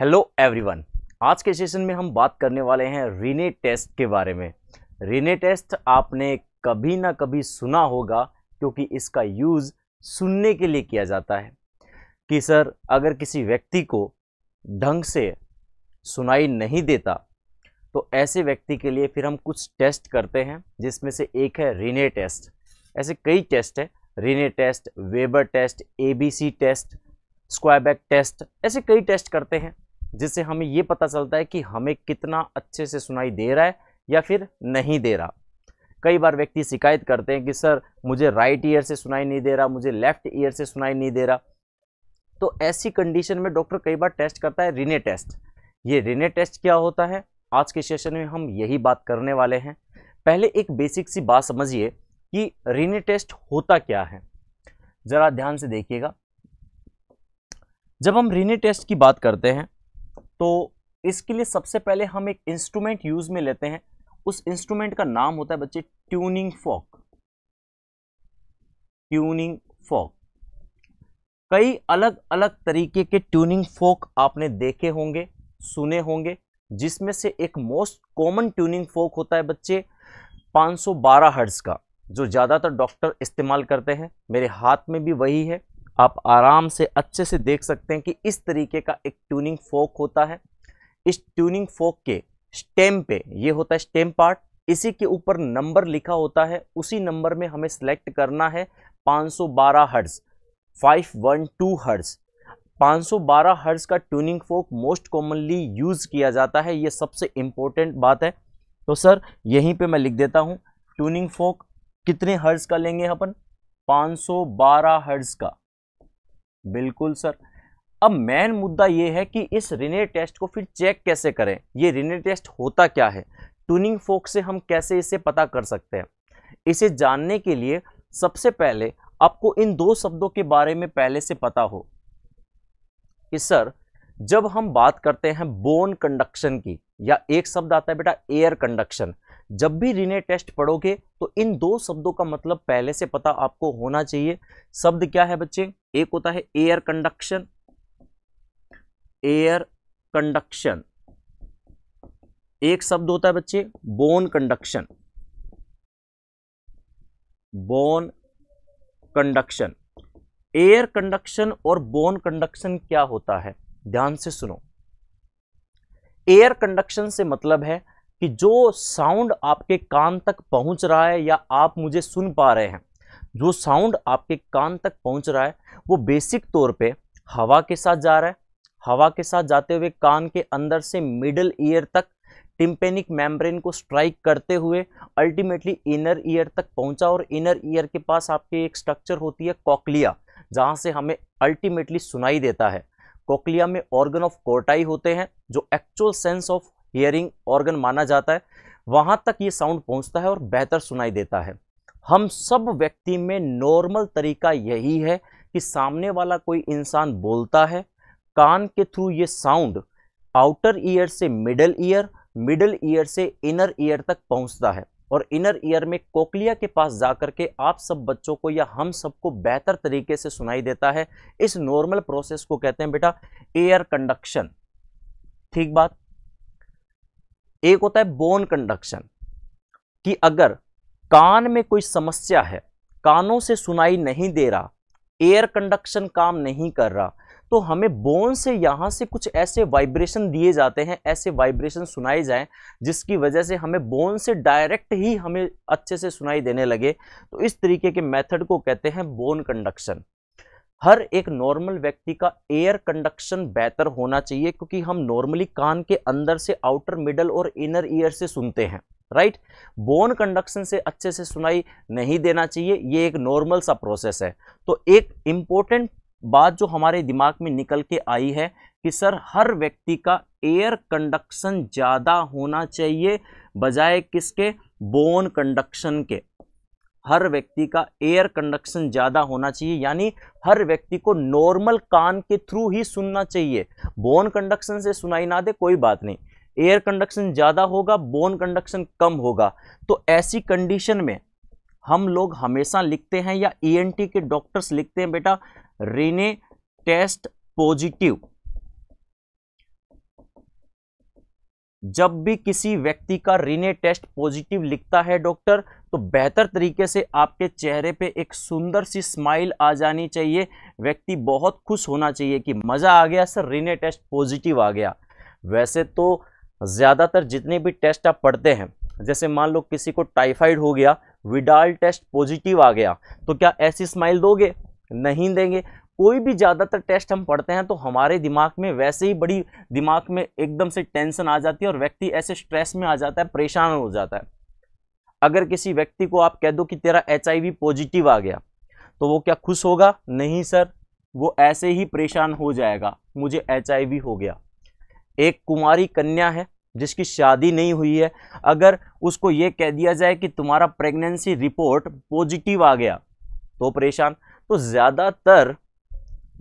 hello everyone आज के session में हम बात करने वाले हैं रिने टेस्ट के बारे में रिने टेस्ट आपने कभी ना कभी सुना होगा क्योंकि इसका यूज़ सुनने के लिए किया जाता है कि सर अगर किसी व्यक्ति को ढंग से सुनाई नहीं देता तो ऐसे व्यक्ति के लिए फिर हम कुछ टेस्ट करते हैं जिसमें से एक है रिने टेस्ट ऐसे कई टेस्ट है Rinne test Weber test a test back test ऐसे कई टेस्ट करते हैं जिससे हमें ये पता चलता है कि हमें कितना अच्छे से सुनाई दे रहा है या फिर नहीं दे रहा कई बार व्यक्ति शिकायत करते हैं कि सर मुझे राइट ईयर से सुनाई नहीं दे रहा मुझे लेफ्ट ईयर से सुनाई नहीं दे रहा तो ऐसी कंडीशन में डॉक्टर कई बार टेस्ट करता है रिने टेस्ट ये रिने टेस्ट क्या होता है आज के सेशन में हम यही बात करने वाले हैं पहले एक बेसिक सी बात समझिए कि रिने टेस्ट होता क्या है ज़रा ध्यान से देखिएगा जब हम रिने टेस्ट की बात करते हैं तो इसके लिए सबसे पहले हम एक इंस्ट्रूमेंट यूज़ में लेते हैं उस इंस्ट्रूमेंट का नाम होता है बच्चे ट्यूनिंग फॉक ट्यूनिंग फॉक कई अलग अलग तरीके के ट्यूनिंग फोक आपने देखे होंगे सुने होंगे जिसमें से एक मोस्ट कॉमन ट्यूनिंग फोक होता है बच्चे 512 हर्ट्ज़ का जो ज़्यादातर डॉक्टर इस्तेमाल करते हैं मेरे हाथ में भी वही है आप आराम से अच्छे से देख सकते हैं कि इस तरीके का एक ट्यूनिंग फोक होता है इस ट्यूनिंग फोक के स्टेम पे ये होता है स्टेम पार्ट इसी के ऊपर नंबर लिखा होता है उसी नंबर में हमें सेलेक्ट करना है 512 हर्ट्ज 512 हर्ट्ज 512 हर्ट्ज का tuning fork most commonly use किया जाता है ये सबसे इम्पोर्टेंट बात है तो सर यहीं पे मैं लिख देता हूँ ट्यूनिंग फोक कितने हर्ज का लेंगे अपन पाँच सौ का बिल्कुल सर अब मेन मुद्दा ये है कि इस रिने टेस्ट को फिर चेक कैसे करें ये रिने टेस्ट होता क्या है ट्यूनिंग फोक से हम कैसे इसे पता कर सकते हैं इसे जानने के लिए सबसे पहले आपको इन दो शब्दों के बारे में पहले से पता हो कि सर जब हम बात करते हैं बोन कंडक्शन की या एक शब्द आता है बेटा एयर कंडक्शन जब भी रिने टेस्ट पढ़ोगे तो इन दो शब्दों का मतलब पहले से पता आपको होना चाहिए शब्द क्या है बच्चे एक होता है एयर कंडक्शन एयर कंडक्शन एक शब्द होता है बच्चे bone conduction bone conduction air conduction और बोन कंडक्शन क्या होता है ध्यान से सुनो एयर कंडक्शन से मतलब है कि जो साउंड आपके कान तक पहुंच रहा है या आप मुझे सुन पा रहे हैं जो साउंड आपके कान तक पहुंच रहा है वो बेसिक तौर पे हवा के साथ जा रहा है हवा के साथ जाते हुए कान के अंदर से मिडल ईयर तक टिम्पेनिक मेम्ब्रेन को स्ट्राइक करते हुए अल्टीमेटली इनर ईयर तक पहुंचा और इनर ईयर के पास आपके एक स्ट्रक्चर होती है कॉकलिया जहाँ से हमें अल्टीमेटली सुनाई देता है कोकलिया में ऑर्गन ऑफ कोर्टाई होते हैं जो actual sense of hearing organ माना जाता है वहाँ तक ये साउंड पहुँचता है और बेहतर सुनाई देता है हम सब व्यक्ति में नॉर्मल तरीका यही है कि सामने वाला कोई इंसान बोलता है कान के थ्रू ये साउंड आउटर ईयर से मिडल ईयर मिडल ईयर से इनर ईयर तक पहुंचता है और इनर ईयर में कोकलिया के पास जा कर के आप सब बच्चों को या हम सबको बेहतर तरीके से सुनाई देता है इस नॉर्मल प्रोसेस को कहते हैं बेटा एयर कंडक्शन ठीक बात एक होता है बोन कंडक्शन कि अगर कान में कोई समस्या है कानों से सुनाई नहीं दे रहा एयर कंडक्शन काम नहीं कर रहा तो हमें बोन से यहाँ से कुछ ऐसे वाइब्रेशन दिए जाते हैं ऐसे वाइब्रेशन सुनाए जाएं जिसकी वजह से हमें बोन से डायरेक्ट ही हमें अच्छे से सुनाई देने लगे तो इस तरीके के मेथड को कहते हैं बोन कंडक्शन हर एक नॉर्मल व्यक्ति का एयर कंडक्शन बेहतर होना चाहिए क्योंकि हम नॉर्मली कान के अंदर से आउटर मिडल और इनर ईयर से सुनते हैं राइट बोन कंडक्शन से अच्छे से सुनाई नहीं देना चाहिए ये एक नॉर्मल सा प्रोसेस है तो एक इम्पोर्टेंट बात जो हमारे दिमाग में निकल के आई है कि सर हर व्यक्ति का एयर कंडक्शन ज़्यादा होना चाहिए बजाय किसके बोन कंडक्शन के हर व्यक्ति का एयर कंडक्शन ज़्यादा होना चाहिए यानी हर व्यक्ति को नॉर्मल कान के थ्रू ही सुनना चाहिए बोन कंडक्शन से सुनाई ना दे कोई बात नहीं एयर कंडक्शन ज़्यादा होगा बोन कंडक्शन कम होगा तो ऐसी कंडीशन में हम लोग हमेशा लिखते हैं या ई e के डॉक्टर्स लिखते हैं बेटा रिने टेस्ट पॉजिटिव जब भी किसी व्यक्ति का रिने टेस्ट पॉजिटिव लिखता है डॉक्टर तो बेहतर तरीके से आपके चेहरे पे एक सुंदर सी स्माइल आ जानी चाहिए व्यक्ति बहुत खुश होना चाहिए कि मज़ा आ गया सर रिने टेस्ट पॉजिटिव आ गया वैसे तो ज़्यादातर जितने भी टेस्ट आप पढ़ते हैं जैसे मान लो किसी को टाइफाइड हो गया विडाल टेस्ट पॉजिटिव आ गया तो क्या ऐसी स्माइल दोगे नहीं देंगे कोई भी ज़्यादातर टेस्ट हम पढ़ते हैं तो हमारे दिमाग में वैसे ही बड़ी दिमाग में एकदम से टेंशन आ जाती है और व्यक्ति ऐसे स्ट्रेस में आ जाता है परेशान हो जाता है अगर किसी व्यक्ति को आप कह दो कि तेरा एच पॉजिटिव आ गया तो वो क्या खुश होगा नहीं सर वो ऐसे ही परेशान हो जाएगा मुझे एच हो गया एक कुमारी कन्या है जिसकी शादी नहीं हुई है अगर उसको ये कह दिया जाए कि तुम्हारा प्रेगनेंसी रिपोर्ट पॉजिटिव आ गया तो परेशान तो ज़्यादातर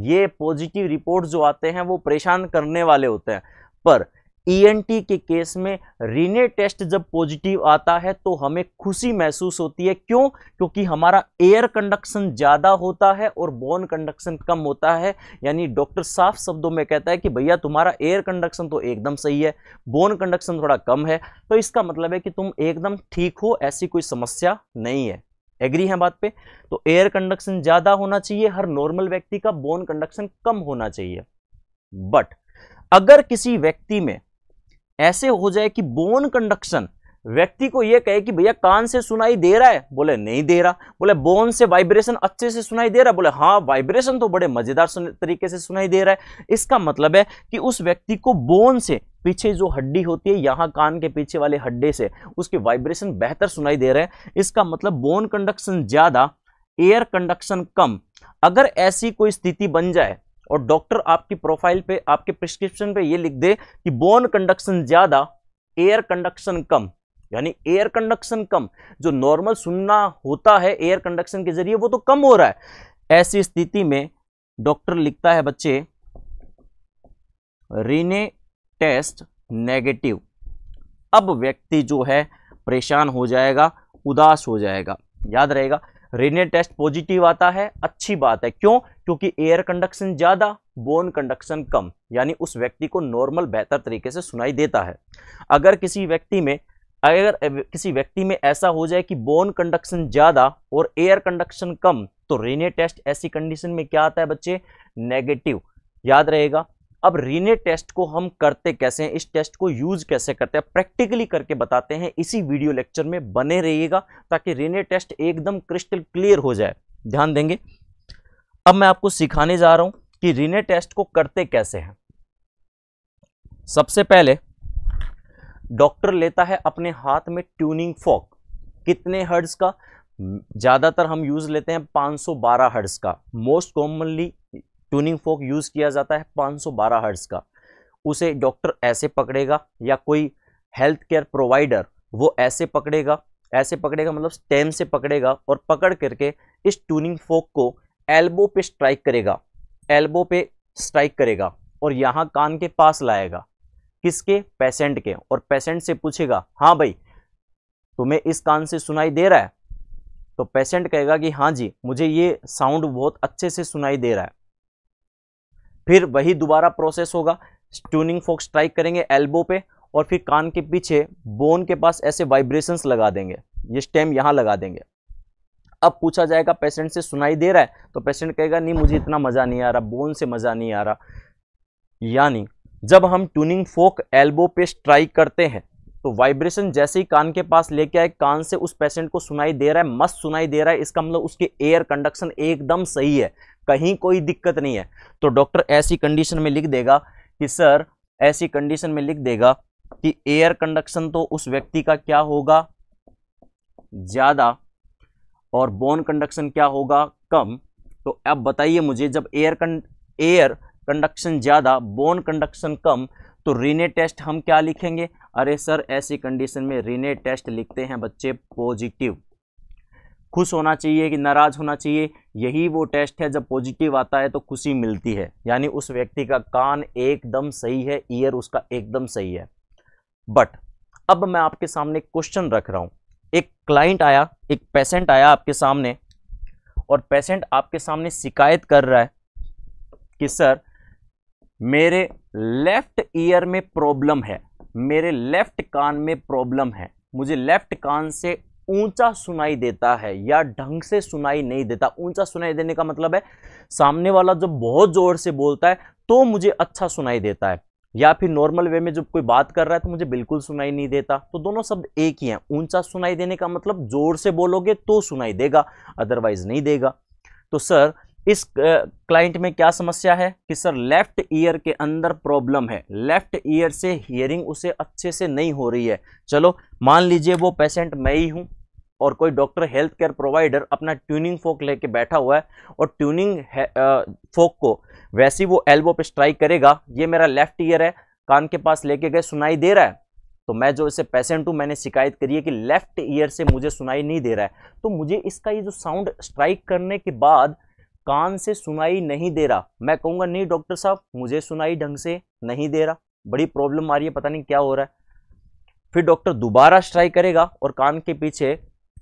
ये पॉजिटिव रिपोर्ट जो आते हैं वो परेशान करने वाले होते हैं पर ई e के केस में रीने टेस्ट जब पॉजिटिव आता है तो हमें खुशी महसूस होती है क्यों क्योंकि हमारा एयर कंडक्शन ज़्यादा होता है और बोन कंडक्शन कम होता है यानी डॉक्टर साफ शब्दों में कहता है कि भैया तुम्हारा एयर कंडक्शन तो एकदम सही है बोन कंडक्शन थोड़ा कम है तो इसका मतलब है कि तुम एकदम ठीक हो ऐसी कोई समस्या नहीं है एग्री हैं बात पे तो एयर कंडक्शन ज़्यादा होना चाहिए हर नॉर्मल व्यक्ति का बोन कंडक्शन कम होना चाहिए बट अगर किसी व्यक्ति में ऐसे हो जाए कि बोन कंडक्शन व्यक्ति को यह कहे कि भैया कान से सुनाई दे रहा है बोले नहीं दे रहा बोले बोन से वाइब्रेशन अच्छे से सुनाई दे रहा है बोले हाँ वाइब्रेशन तो बड़े मजेदार तरीके से सुनाई दे रहा है इसका मतलब है कि उस व्यक्ति को बोन से पीछे जो हड्डी होती है यहाँ कान के पीछे वाले हड्डे से उसके वाइब्रेशन बेहतर सुनाई दे रहे हैं इसका मतलब बोन कंडक्शन ज़्यादा एयर कंडक्शन कम अगर ऐसी कोई स्थिति बन जाए और डॉक्टर आपकी प्रोफाइल पे आपके प्रिस्क्रिप्शन पे ये लिख दे कि बोन कंडक्शन ज़्यादा एयर कंडक्शन कम यानी एयर कंडक्शन कम जो नॉर्मल सुनना होता है एयर कंडक्शन के जरिए वो तो कम हो रहा है ऐसी स्थिति में डॉक्टर लिखता है बच्चे रीने टेस्ट नेगेटिव अब व्यक्ति जो है परेशान हो जाएगा उदास हो जाएगा याद रहेगा रेनियर टेस्ट पॉजिटिव आता है अच्छी बात है क्यों क्योंकि एयर कंडक्शन ज़्यादा बोन कंडक्शन कम यानी उस व्यक्ति को नॉर्मल बेहतर तरीके से सुनाई देता है अगर किसी व्यक्ति में अगर किसी व्यक्ति में ऐसा हो जाए कि बोन कंडक्शन ज़्यादा और एयर कंडक्शन कम तो रेनियर टेस्ट ऐसी कंडीशन में क्या आता है बच्चे नेगेटिव याद रहेगा अब रीने टेस्ट को हम करते कैसे हैं इस टेस्ट को यूज़ कैसे करते हैं प्रैक्टिकली करके बताते हैं इसी वीडियो लेक्चर में बने रहिएगा ताकि रीने टेस्ट एकदम क्रिस्टल क्लियर हो जाए ध्यान देंगे अब मैं आपको सिखाने जा रहा हूं कि रीने टेस्ट को करते कैसे हैं सबसे पहले डॉक्टर लेता है अपने हाथ में ट्यूनिंग फॉक कितने हर्ड्स का ज़्यादातर हम यूज़ लेते हैं 512 हर्ड्स का most commonly tuning fork use किया जाता है 512 हर्ट्ज का उसे डॉक्टर ऐसे पकड़ेगा या कोई हेल्थ केयर प्रोवाइडर वो ऐसे पकड़ेगा ऐसे पकड़ेगा मतलब स्टेम से पकड़ेगा और पकड़ करके इस ट्यूनिंग फोक को एल्बो पे स्ट्राइक करेगा एल्बो पे स्ट्राइक करेगा और यहाँ कान के पास लाएगा किसके पेशेंट के और पेशेंट से पूछेगा हाँ भाई तुम्हें इस कान से सुनाई दे रहा है तो पेशेंट कहेगा कि हाँ जी मुझे ये साउंड बहुत अच्छे से सुनाई दे रहा है फिर वही दोबारा प्रोसेस होगा ट्यूनिंग फोक स्ट्राइक करेंगे एल्बो पे और फिर कान के पीछे बोन के पास ऐसे वाइब्रेशंस लगा देंगे ये स्टेम यहाँ लगा देंगे अब पूछा जाएगा पेशेंट से सुनाई दे रहा है तो पेशेंट कहेगा नहीं मुझे इतना मज़ा नहीं आ रहा बोन से मज़ा नहीं आ रहा यानी जब हम ट्यूनिंग फोक एल्बो पे स्ट्राइक करते हैं तो वाइब्रेशन जैसे ही कान के पास लेके आए कान से उस पेशेंट को सुनाई दे रहा है मस्त सुनाई दे रहा है इसका मतलब उसके एयर कंडक्शन एकदम सही है कहीं कोई दिक्कत नहीं है तो डॉक्टर ऐसी कंडीशन में लिख देगा कि सर ऐसी कंडीशन में लिख देगा कि एयर कंडक्शन तो उस व्यक्ति का क्या होगा ज़्यादा और बोन कंडक्शन क्या होगा कम तो अब बताइए मुझे जब एयर कंड एयर कंडक्शन ज़्यादा बोन कंडक्शन कम तो रीने टेस्ट हम क्या लिखेंगे अरे सर ऐसी कंडीशन में रीने टेस्ट लिखते हैं बच्चे पॉजिटिव खुश होना चाहिए कि नाराज़ होना चाहिए यही वो टेस्ट है जब पॉजिटिव आता है तो खुशी मिलती है यानी उस व्यक्ति का कान एकदम सही है ईयर उसका एकदम सही है बट अब मैं आपके सामने क्वेश्चन रख रहा हूँ एक क्लाइंट आया एक पेशेंट आया आपके सामने और पेशेंट आपके सामने शिकायत कर रहा है कि सर मेरे लेफ्ट ईयर में प्रॉब्लम है मेरे लेफ्ट कान में प्रॉब्लम है मुझे लेफ्ट कान से ऊंचा सुनाई देता है या ढंग से सुनाई नहीं देता ऊंचा सुनाई देने का मतलब है सामने वाला जब बहुत ज़ोर से बोलता है तो मुझे अच्छा सुनाई देता है या फिर नॉर्मल वे में जब कोई बात कर रहा है तो मुझे बिल्कुल सुनाई नहीं देता तो दोनों शब्द एक ही हैं ऊंचा सुनाई देने का मतलब जोर से बोलोगे तो सुनाई देगा अदरवाइज नहीं देगा तो सर इस क्लाइंट में क्या समस्या है कि सर लेफ्ट ईयर के अंदर प्रॉब्लम है लेफ्ट ईयर से हियरिंग उसे अच्छे से नहीं हो रही है चलो मान लीजिए वो पेशेंट मैं ही हूँ और कोई डॉक्टर हेल्थ केयर प्रोवाइडर अपना ट्यूनिंग फोक लेके बैठा हुआ है और ट्यूनिंग है, फोक को वैसे वो एल्बो पे स्ट्राइक करेगा ये मेरा लेफ्ट ईयर है कान के पास लेके गए सुनाई दे रहा है तो मैं जो इसे पेशेंट हूँ मैंने शिकायत करी है कि लेफ्ट ईयर से मुझे सुनाई नहीं दे रहा है तो मुझे इसका ये जो साउंड स्ट्राइक करने के बाद कान से सुनाई नहीं दे रहा मैं कहूँगा नहीं डॉक्टर साहब मुझे सुनाई ढंग से नहीं दे रहा बड़ी प्रॉब्लम आ रही है पता नहीं क्या हो रहा है फिर डॉक्टर दोबारा स्ट्राई करेगा और कान के पीछे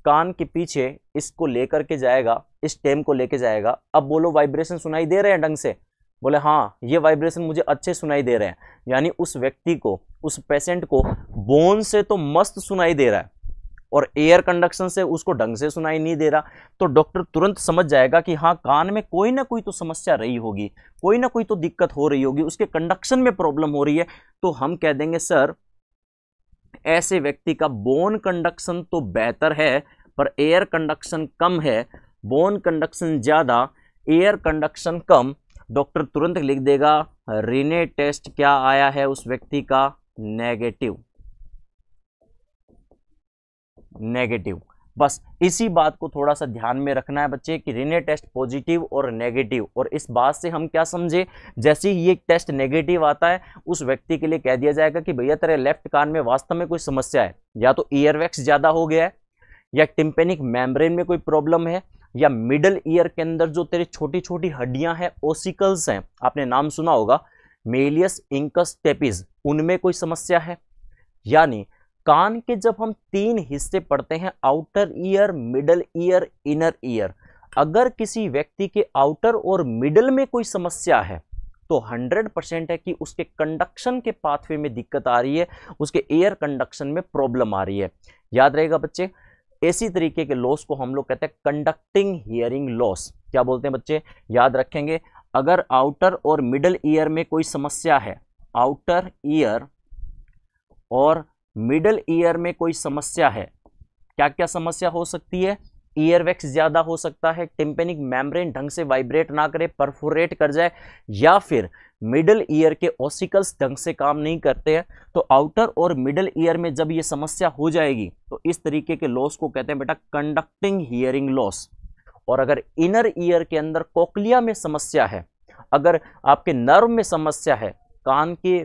कान के पीछे इसको लेकर के जाएगा इस टेम को लेके जाएगा अब बोलो वाइब्रेशन सुनाई दे रहे हैं ढंग से बोले हाँ ये वाइब्रेशन मुझे अच्छे सुनाई दे रहे हैं यानी उस व्यक्ति को उस पेशेंट को बोन से तो मस्त सुनाई दे रहा है और एयर कंडक्शन से उसको ढंग से सुनाई नहीं दे रहा तो डॉक्टर तुरंत समझ जाएगा कि हाँ कान में कोई ना कोई तो समस्या रही होगी कोई ना कोई तो दिक्कत हो रही होगी उसके कंडक्शन में प्रॉब्लम हो रही है तो हम कह देंगे सर ऐसे व्यक्ति का बोन कंडक्शन तो बेहतर है पर एयर कंडक्शन कम है बोन कंडक्शन ज़्यादा एयर कंडक्शन कम डॉक्टर तुरंत लिख देगा रिने टेस्ट क्या आया है उस व्यक्ति का नेगेटिव नेगेटिव बस इसी बात को थोड़ा सा ध्यान में रखना है बच्चे कि रिने टेस्ट पॉजिटिव और नेगेटिव और इस बात से हम क्या समझे जैसे ही ये टेस्ट नेगेटिव आता है उस व्यक्ति के लिए कह दिया जाएगा कि भैया तेरे लेफ्ट कान में वास्तव में कोई समस्या है या तो ईयरवैक्स ज़्यादा हो गया है या टिम्पेनिक मैमब्रेन में कोई प्रॉब्लम है या मिडल ईयर के अंदर जो तेरी छोटी छोटी हड्डियां हैं ओसिकल्स हैं आपने नाम सुना होगा मेलियस इंकस टेपिज उनमें कोई समस्या है यानी कान के जब हम तीन हिस्से पढ़ते हैं outer ear middle ear inner ear अगर किसी व्यक्ति के आउटर और मिडल में कोई समस्या है तो 100 परसेंट है कि उसके कंडक्शन के पाथवे में दिक्कत आ रही है उसके एयर कंडक्शन में प्रॉब्लम आ रही है याद रहेगा बच्चे इसी तरीके के लॉस को हम लोग कहते हैं कंडक्टिंग हियरिंग लॉस क्या बोलते हैं बच्चे याद रखेंगे अगर आउटर और मिडल ईयर में कोई समस्या है आउटर ईयर और मिडल ईयर में कोई समस्या है क्या क्या समस्या हो सकती है ईयर वैक्स ज़्यादा हो सकता है टिम्पेनिक मैम्ब्रेन ढंग से वाइब्रेट ना करे परफोरेट कर जाए या फिर मिडल ईयर के ओसिकल्स ढंग से काम नहीं करते हैं तो आउटर और मिडल ईयर में जब ये समस्या हो जाएगी तो इस तरीके के लॉस को कहते हैं बेटा कंडक्टिंग हियरिंग लॉस और अगर इनर ईयर के अंदर कोकलिया में समस्या है अगर आपके नर्व में समस्या है कान के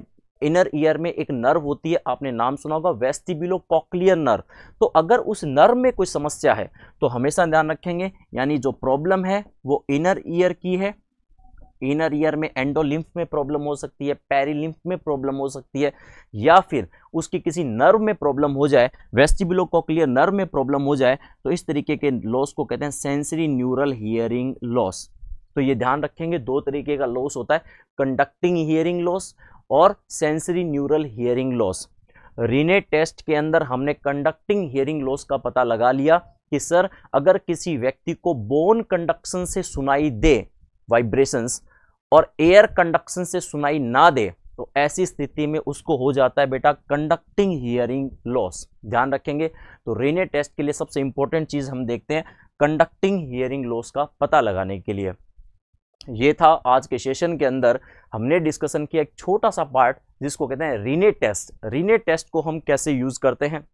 इनर ईयर में एक नर्व होती है आपने नाम सुना होगा वेस्टिबिलो कॉक्लियर नर्व तो अगर उस नर्व में कोई समस्या है तो हमेशा ध्यान रखेंगे यानी जो प्रॉब्लम है वो इनर ईयर की है इनर ईयर में एंडोलिम्फ में प्रॉब्लम हो सकती है पेरीलिम्फ में प्रॉब्लम हो सकती है या फिर उसकी किसी नर्व में प्रॉब्लम हो जाए वेस्टिबुलो कॉक्लियर नर्व में प्रॉब्लम हो जाए तो इस तरीके के लॉस को कहते हैं सेंसरी न्यूरल हियरिंग लॉस तो ये ध्यान रखेंगे दो तरीके का लॉस होता है कंडक्टिंग हियरिंग लॉस और sensorineural hearing loss Rinne test के अंदर हमने कंडक्टिंग हियरिंग लॉस का पता लगा लिया कि सर अगर किसी व्यक्ति को बोन कंडक्शन से सुनाई दे वाइब्रेशंस और एयर कंडक्शन से सुनाई ना दे तो ऐसी स्थिति में उसको हो जाता है बेटा कंडक्टिंग हियरिंग लॉस ध्यान रखेंगे तो रेने टेस्ट के लिए सबसे इंपॉर्टेंट चीज़ हम देखते हैं कंडक्टिंग हियरिंग लॉस का पता लगाने के लिए ये था आज के सेशन के अंदर हमने डिस्कशन किया एक छोटा सा पार्ट जिसको कहते हैं रीने टेस्ट रीने टेस्ट को हम कैसे यूज़ करते हैं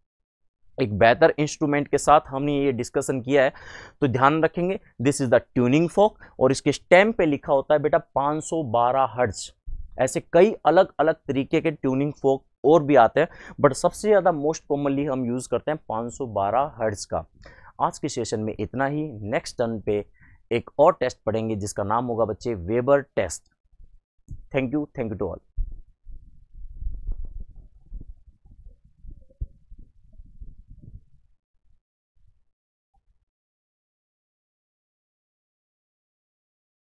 एक बेहतर इंस्ट्रूमेंट के साथ हमने ये डिस्कशन किया है तो ध्यान रखेंगे this is the tuning fork और इसके स्टेम पे लिखा होता है बेटा 512 हर्ट्ज ऐसे कई अलग अलग तरीके के ट्यूनिंग फोक और भी आते हैं बट सबसे ज़्यादा मोस्ट कॉमनली हम यूज़ करते हैं 512 सौ का आज के सेशन में इतना ही नेक्स्ट टर्न पे एक और टेस्ट पढ़ेंगे जिसका नाम होगा बच्चे Weber test thank you thank you to all